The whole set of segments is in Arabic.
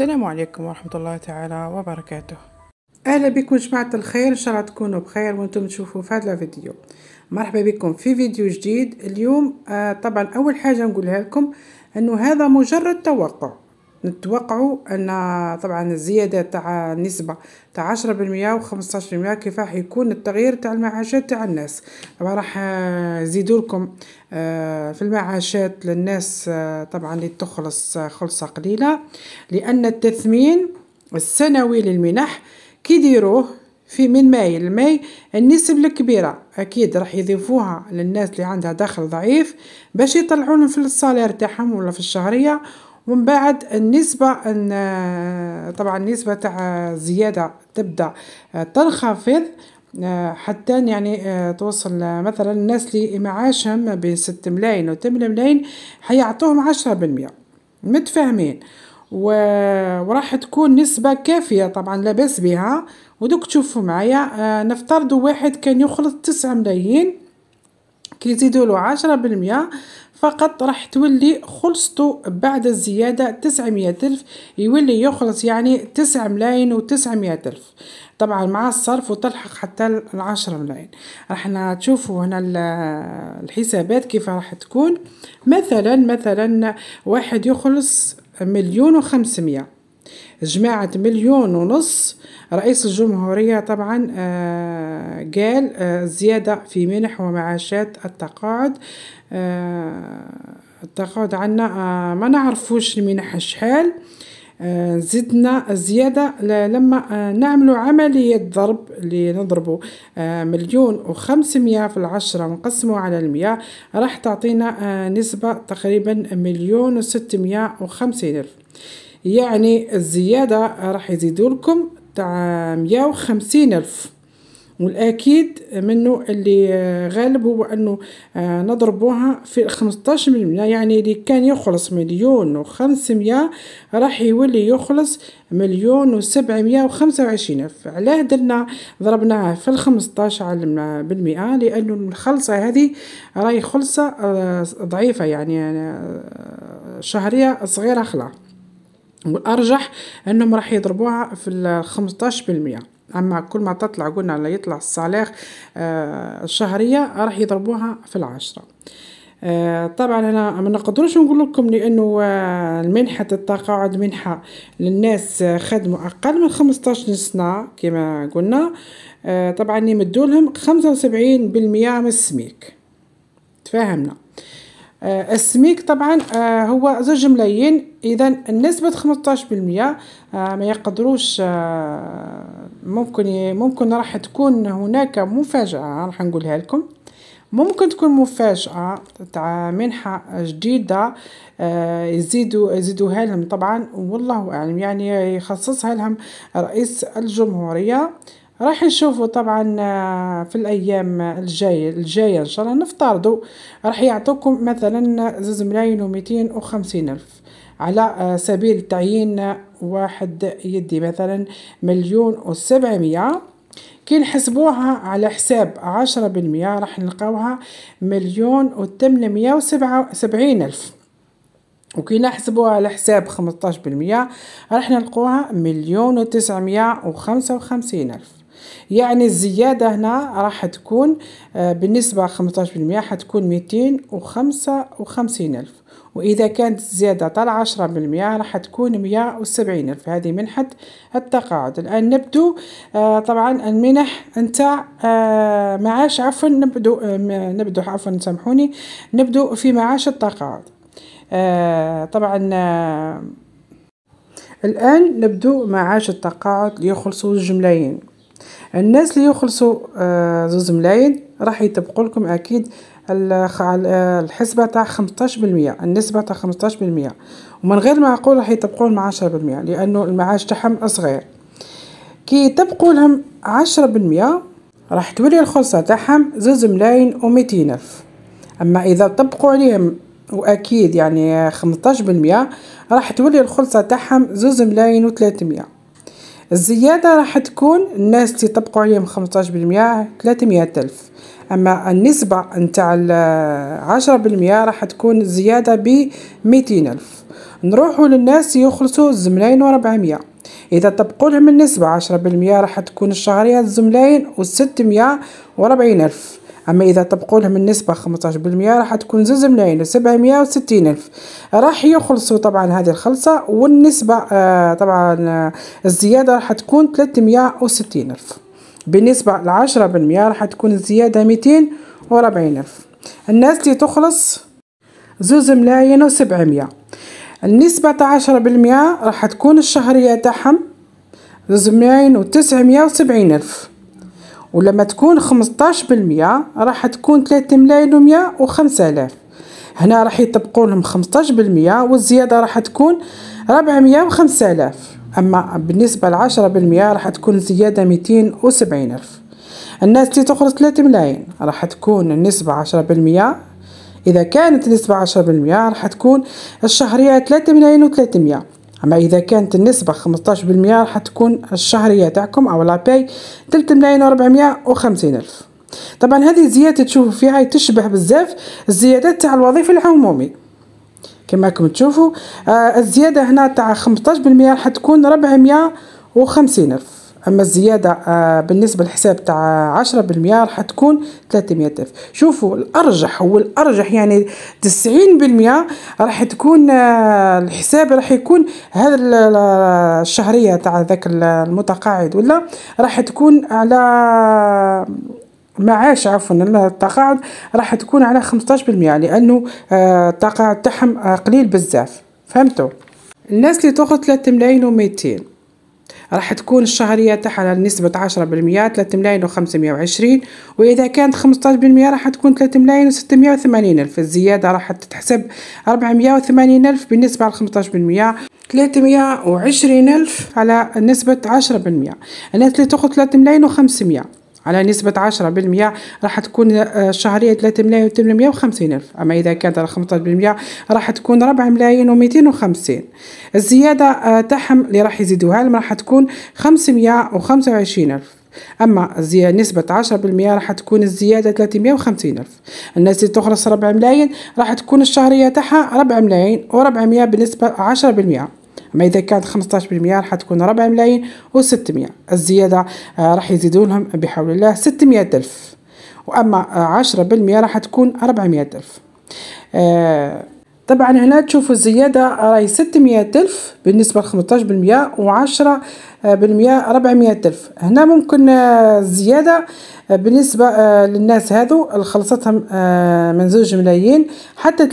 السلام عليكم ورحمة الله تعالى وبركاته اهلا بكم جماعة الخير ان شاء الله تكونوا بخير وانتم تشوفوا في هذا الفيديو مرحبا بكم في فيديو جديد اليوم آه طبعا اول حاجة نقولها لكم انه هذا مجرد توقع نتوقعوا ان طبعا الزياده تاع النسبه تاع 10% و15% كيف راح يكون التغيير تاع المعاشات تاع الناس طبعا راح نزيدوا آه، لكم آه، في المعاشات للناس آه، طبعا اللي تخلص خلصه قليله لان التثمين السنوي للمنح كيديروه في من ماي الماي النسب الكبيرة أكيد راح يضيفوها للناس اللي عندها دخل ضعيف باش يطلعون في الصالير تاعهم ولا في الشهرية ومن بعد النسبة أن طبعا النسبة تاع زيادة تبدأ آه، تنخفض آه، حتى يعني آه، توصل مثلا الناس اللي معاشهم بين 6 ملايين و 8 ملايين حيعطوهم 10% متفاهمين و... وراح تكون نسبة كافية طبعا لاباس بها ودوك تشوفوا معايا نفترضوا واحد كان يخلط 9 ملايين كيزيدوا له عشرة بالمية فقط راح تولي خلصتو بعد الزيادة تسعمية ألف يولي يخلص يعني ملايين ملاين 900 ألف طبعا مع الصرف وتلحق حتى العشرة ملاين راح تشوفوا هنا الحسابات كيف راح تكون مثلا مثلا واحد يخلص مليون و500 جماعة مليون ونص رئيس الجمهورية طبعا آه، قال آه، زيادة في منح ومعاشات التقاعد آه، التقاعد عنا ما نعرفوش المنح شحال زدنا زيادة لما نعمل عملية ضرب اللي نضربوا مليون وخمسمية في العشرة ونقسموا على المية راح تعطينا نسبة تقريبا مليون وستمية وخمسين ألف يعني الزيادة راح يزيدوا لكم تاع مية وخمسين ألف والاكيد منه اللي غالب هو انه آه، نضربوها في 15% يعني اللي كان يخلص مليون و500 راح يولي يخلص مليون و725 الف علاه درنا ضربناها في ال بالمئة لانه الخلصه هذه راهي خلصه آه، ضعيفه يعني آه، شهريه صغيره خلا والارجح انهم راح يضربوها في ال 15% اما كل ما تطلع قلنا يطلع الصالح آه، الشهريه راح يضربوها في العشره آه طبعا انا ما نقدروش نقول لكم لانه آه منحه التقاعد منحه للناس آه، خدموا اقل من 15 سنه كما قلنا آه طبعا يمدوا لهم 75% من السميك تفاهمنا آه، السميك طبعا آه، هو زوج ملايين اذا النسبه 15% آه، ما يقدروش ممكن ممكن راح تكون هناك مفاجاه راح نقولها لكم ممكن تكون مفاجاه تاع منحه جديده يزيدوا يزيدوها لهم طبعا والله اعلم يعني يخصصها لهم رئيس الجمهوريه راح نشوفوا طبعا آه، في الايام الجايه الجايه ان شاء الله نفترضوا راح يعطوكم مثلا زوز ملايين وميتين وخمسين الف على آه، سبيل تعيين واحد يدي مثلا مليون وسبعمية كي نحسبوها على حساب عشرة بالمية راح نلقاوها مليون وثمانمية وسبعة وسبعين ألف وكي نحسبوها على حساب خمسطاش بالمية راح نلقوها مليون وتسعمية وخمسة وخمسين ألف يعني الزيادة هنا راح تكون آه، بالنسبة 15% حتكون 255 ألف وإذا كانت الزيادة طال 10% راح تكون 170 ألف هذه منحة التقاعد الآن نبدو آه، طبعا المنح نتاع آه، معاش عفوا نبدو نبدو عفوا سامحوني نبدو في معاش التقاعد طبعا الآن نبدو معاش التقاعد ليخلصوا الجملين الناس اللي يخلصوا آه، زوز ملاين راح يتبقوا لكم اكيد الحسبه تاع 15% النسبه تاع 15% ومن غير معقول راح يطبقوا مع 10% لانه المعاش تاعهم صغير كي يتبقوا لهم 10% راح تولي الخلصه تاعهم زوز ملاين و الف اما اذا طبقوا عليهم واكيد يعني 15% راح تولي الخلصه تاعهم زوز ملاين و 300 الزيادة راح تكون الناس اللي طبقوا عليهم 15% بالمية ثلاثمائة ألف أما النسبة نتاع عشرة بالمية راح تكون زيادة بمئتين ألف نروحو للناس يخلصوا زملين وربعمية إذا طبقوا لهم النسبة عشرة بالمية راح تكون الشهرية زملين وستمية وربعين ألف اما اذا طبقوا لهم النسبه 15% راح تكون زوج ملايين و760 الف راح يخلصوا طبعا هذه الخلصه والنسبه آه طبعا آه، الزياده راح تكون 360 الف بالنسبه ل 10% راح تكون الزياده 240 الف الناس اللي تخلص زوج ملايين و700 النسبة تاع عشرة بالمية راح تكون الشهرية تاعهم زوج ملايين وتسعمية وسبعين ألف ولما تكون 15% راح تكون 3 ملايين و100 و5000 هنا راح يطبقوا لهم 15% والزياده راح تكون 400 و5000 اما بالنسبه ل 10% راح تكون الزياده 270000 الناس اللي تخرج 3 ملايين راح تكون النسبه 10% إذا كانت نسبة عشرة بالمئة راح تكون الشهرية ثلاثة ملايين و300 اما اذا كانت النسبه 15% راح تكون الشهريه تاعكم او لاباي 3 ملايين و450 الف طبعا هذه الزياده تشوفوا فيها تشبه بزاف الزيادات تاع الوظيفه العمومي كما راكم تشوفوا آه الزياده هنا تاع 15% راح تكون 450 الف اما الزياده آه، بالنسبه للحساب تاع 10% راح تكون الف شوفوا الارجح هو الارجح يعني 90% راح تكون آه، الحساب راح يكون هذا الشهريه تاع ذاك المتقاعد ولا راح تكون على معاش عفوا التقاعد راح تكون على 15% لانه آه، التقاعد تاعهم قليل بزاف فهمتوا الناس اللي تاخذ 3 ملايين و200 راح تكون الشهرية تاعها نسبة عشرة بالمية ثلاثة ملاين وخمسمية وعشرين وإذا كانت خمسطاش بالمية راح تكون ثلاثة ملاين وستمية وثمانين ألف الزيادة راح تتحسب أربعمية وثمانين ألف بالنسبة لخمسطاش بالمية وعشرين ألف على نسبة عشرة بالمية أنا تلاتة 3 ملايين ملاين وخمسمية على نسبة عشرة بالمية راح تكون الشهرية آه، ثلاثة ملايين وثمانمية وخمسين ألف أما إذا كانت على خمسة بالمية راح تكون ربع ملايين وميتين وخمسين الزيادة تاعهم اللي راح يزيدوها لهم راح تكون خمسمية وخمسة وعشرين ألف أما نسبة عشرة بالمية راح تكون الزيادة ثلاثمية وخمسين ألف الناس اللي تخلص ربع ملايين راح تكون الشهرية تاعها ربع ملايين وربع وربعمية بنسبة عشرة بالمية اما اذا كانت 15% راح تكون 4 ملايين و600 الزياده آه، راح يزيدوا لهم بحول الله 600 الف واما 10% آه، راح تكون 400 الف آه، طبعا هنا تشوفوا الزيادة راهي 600 ألف بالنسبة ل 15% و10 آه، بالمئة 400 ألف هنا ممكن الزيادة آه، آه، بالنسبة للناس هذو اللي خلصتهم من زوج ملايين حتى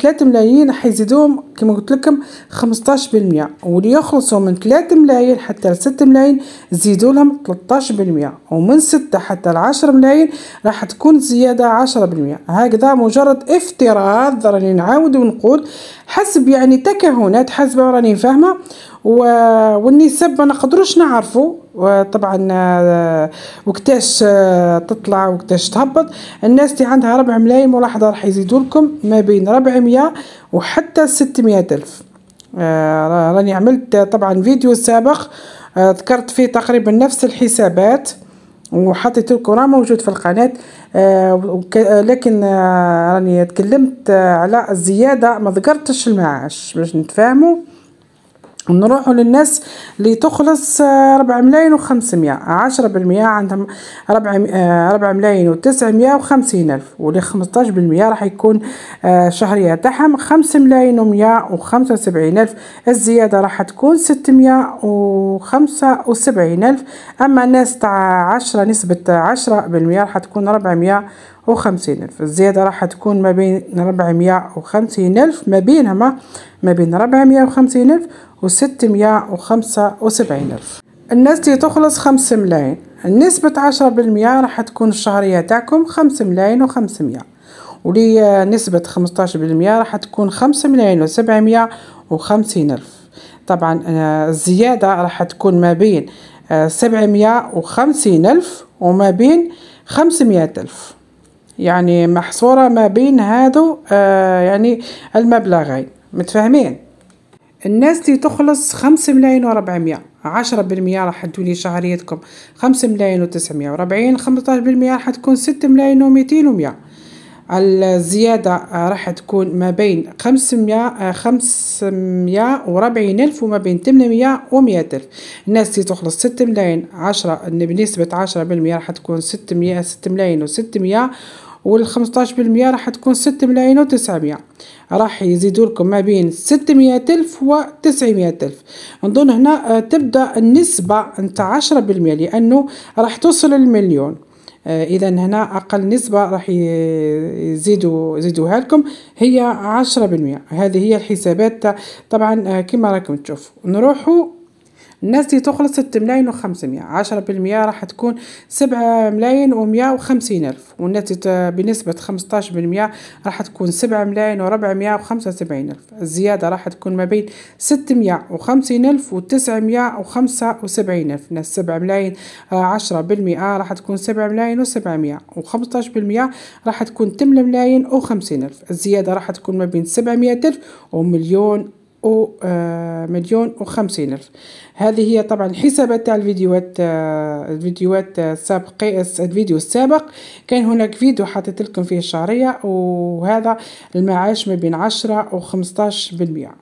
ثلاثة ملايين حيزيدوهم كما قلت لكم 15% واللي يخلصوا من ثلاثة ملايين حتى ل ملايين زيدوا لهم 13% ومن ستة حتى العشر ملايين راح تكون زيادة عشرة بالمئة هكذا مجرد افتراض راني نعاود ونقول حسب يعني تكهنات حسب راني فاهمة والنسب ما نقدروش نعرفوا طبعا آه، وقتاش آه، تطلع وقتاش تهبط الناس اللي عندها ربع ملايين ملاحظه راح يزيدوا لكم ما بين ربع مية وحتى ستمية الف آه، راني عملت طبعا فيديو سابق ذكرت فيه تقريبا نفس الحسابات وحطيت لكم راه موجود في القناه آه لكن آه راني تكلمت على الزياده ما ذكرتش المعاش باش نتفاهموا نروح للناس اللي تخلص آه، ربع ملايين وخمسمية عشرة بالمئة عندهم ربع آه، ربع ملايين وتسعمية وخمسين ألف ولي خمستاش بالمئة راح يكون آه، شهرية تحم خمس ملايين ومئة وخمسة وسبعين ألف الزيادة راح تكون ستمية وخمسة وسبعين ألف أما الناس تاع عشرة نسبة عشرة بالمئة راح تكون ربع مئة وخمسين ألف الزيادة راح تكون ما بين ربعمية وخمسين ألف ما بينهما ما بين ربعمية وخمسين ألف وستمية وخمسة وسبعين ألف الناس اللي تخلص خمس ملايين نسبة عشرة بالمية راح تكون الشهرية تاعكم خمس ملايين وخمسمية ولي نسبة خمسطاش بالمية راح تكون خمس ملايين وسبعمية وخمسين ألف طبعا آه، الزيادة راح تكون ما بين آه، سبعمية وخمسين ألف وما بين خمسمية ألف يعني محصورة ما بين هادو آه يعني المبلغين متفاهمين الناس اللي تخلص خمسة ملايين وربعمية عشرة بالمية راح تولي شهريتكم خمسة ملايين وتسعمية وربعين خمسطاش بالمية راح تكون ستة ملايين وميتين ومية الزيادة آه، راح تكون ما بين خمسمية آه، خمسمية وربعين ألف وما بين تمنمية ومية ألف الناس اللي تخلص ست ملايين عشرة بنسبة عشرة بالمية راح تكون ستمية ست ملايين وستمية وال 15% راح تكون 6 ملايين و900 راح يزيدوا لكم ما بين 600 ألف و 900 ألف نظن هنا آه، تبدأ النسبة نتاع 10% لأنه راح توصل للمليون اذا آه، هنا اقل نسبه راح يزيدوا يزيدوها لكم هي 10% هذه هي الحسابات طبعا آه، كما راكم تشوفوا نروحوا الناس اللي تخلصت ملايين وخمسمية عشرة بالمية راح تكون سبعة ملايين ومية وخمسين ألف والناس بنسبة خمستاش بالمية راح تكون سبعة ملايين وربع مية وخمسة وسبعين ألف الزيادة راح تكون ما بين ست مية وخمسين ألف مية وخمسة وسبعين ألف الناس سبعة ملايين آه، عشرة بالمية راح تكون سبعة ملايين مية وخمستاش بالمية راح تكون تمن ملايين وخمسين ألف الزيادة راح تكون ما بين سبعمية ألف ومليون ومليون آه، وخمسين ألف هذه هي طبعا حسابات تاع الفيديوهات آه، الفيديوهات السابقة الفيديو السابق كان هناك فيديو حطيت لكم فيه الشهرية وهذا المعاش ما بين عشرة خمسطاش بالمئة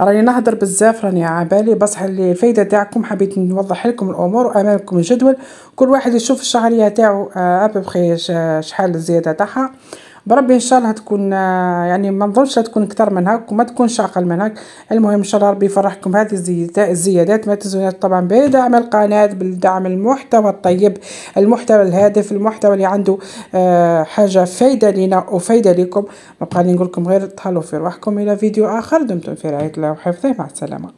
راني نهضر بزاف راني عبالي بصح الفايده تاعكم حبيت نوضح لكم الامور وامامكم الجدول كل واحد يشوف الشهريه تاعو ابوبخي آه، شحال الزياده تاعها بربي ان شاء الله تكون آه، يعني ما نظنش تكون اكثر من هاك وما تكونش اقل من هاك المهم ان شاء الله ربي يفرحكم هذه الزيادات ما تنسوناش طبعا بدعم القناه بالدعم المحتوى الطيب المحتوى الهادف المحتوى اللي عنده آه، حاجه فايده لينا وفايده لكم ما بقى نقول لكم غير تهلاو في روحكم الى فيديو اخر دمتم في رعايه الله وحفظه مع السلامه